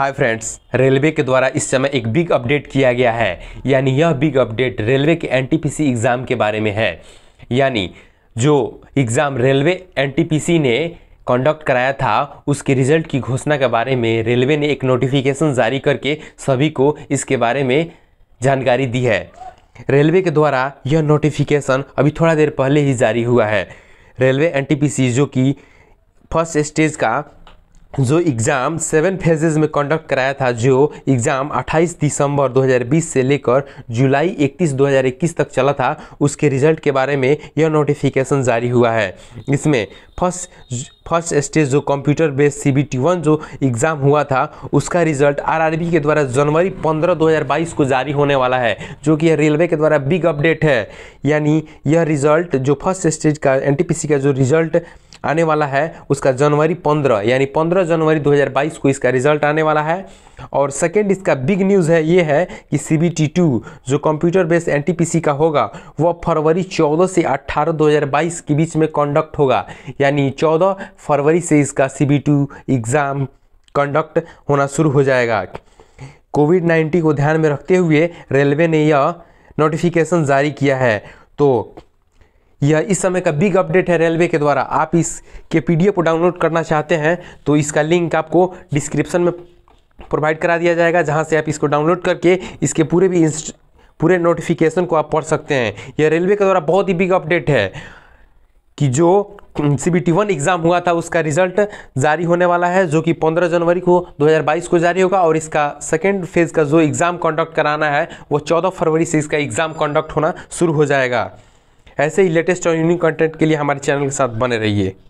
hi friends railway के द्वारा इस समय एक बिग अपडेट किया गया है यानी यह बिग अपडेट रेलवे के एनटीपीसी एग्ज़ाम के बारे में है यानी जो एग्ज़ाम रेलवे एनटीपीसी ने कंडक्ट कराया था उसके रिजल्ट की घोषणा के बारे में रेलवे ने एक नोटिफिकेशन जारी करके सभी को इसके बारे में जानकारी दी है रेलवे के द्वारा यह नोटिफिकेशन अभी थोड़ा देर पहले ही जारी हुआ है रेलवे एन जो कि फर्स्ट स्टेज का जो एग्ज़ाम सेवन फेजेज में कंडक्ट कराया था जो एग्ज़ाम 28 दिसंबर 2020 से लेकर जुलाई 31 2021 तक चला था उसके रिजल्ट के बारे में यह नोटिफिकेशन जारी हुआ है इसमें फर्स्ट फर्स्ट स्टेज जो computer based C B T one जो एग्ज़ाम हुआ था उसका रिजल्ट आरआरबी के द्वारा जनवरी 15 2022 को जारी होने वाला है जो कि यह रेलवे के द्वारा बिग अपडेट है यानी यह रिजल्ट जो फर्स्ट स्टेज का एन टी पी सी का जो रिजल्ट आने वाला है उसका जनवरी पंद्रह यानी पंद्रह जनवरी 2022 को इसका रिजल्ट आने वाला है और सेकेंड इसका बिग न्यूज़ है ये है कि सी बी टी टू जो computer based N T P C का होगा वह फरवरी चौदह से अट्ठारह दो हज़ार बाईस के बीच में कंडक्ट होगा यानी चौदह फरवरी से इसका C B two exam conduct होना शुरू हो जाएगा कोविड नाइन्टीन को ध्यान में रखते हुए रेलवे ने यह नोटिफिकेशन जारी किया है तो यह इस समय का बिग अपडेट है रेलवे के द्वारा आप इसके पीडीएफ को डाउनलोड करना चाहते हैं तो इसका लिंक आपको डिस्क्रिप्शन में प्रोवाइड करा दिया जाएगा जहां से आप इसको डाउनलोड करके इसके पूरे भी पूरे नोटिफिकेशन को आप पढ़ सकते हैं यह रेलवे के द्वारा बहुत ही बिग अपडेट है कि जो C B T one exam हुआ था उसका रिजल्ट जारी होने वाला है जो कि 15 जनवरी को 2022 को जारी होगा और इसका सेकेंड फेज़ का जो एग्ज़ाम कंडक्ट कराना है वो 14 फरवरी से इसका एग्ज़ाम कंडक्ट होना शुरू हो जाएगा ऐसे ही लेटेस्ट और यूनिक कंटेंट के लिए हमारे चैनल के साथ बने रहिए